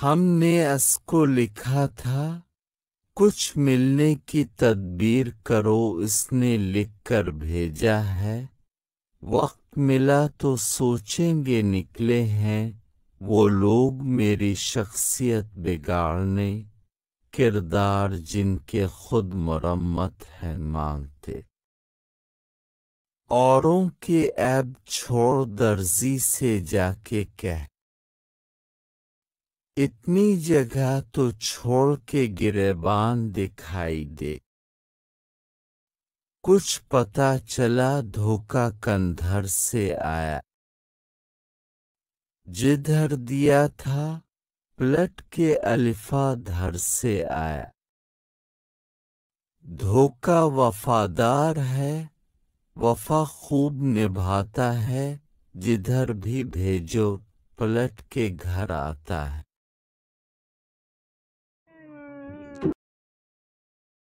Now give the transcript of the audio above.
हमने इसको लिखा था कुछ मिलने की तदबीर करो इसने लिखकर भेजा है वक्त मिला तो सोचेंगे निकले हैं वो लोग मेरी शख्सियत बिगाड़ने किरदार जिनके खुद मरम्मत है मांगते औरों के ऐब छोड़ दर्जी से जाके कह इतनी जगह तो छोड़ के गिरेबान दिखाई दे कुछ पता चला धोखा कंधर से आया जिधर दिया था पलट के अल्फा धर से आया धोखा वफादार है वफा खूब निभाता है जिधर भी भेजो पलट के घर आता है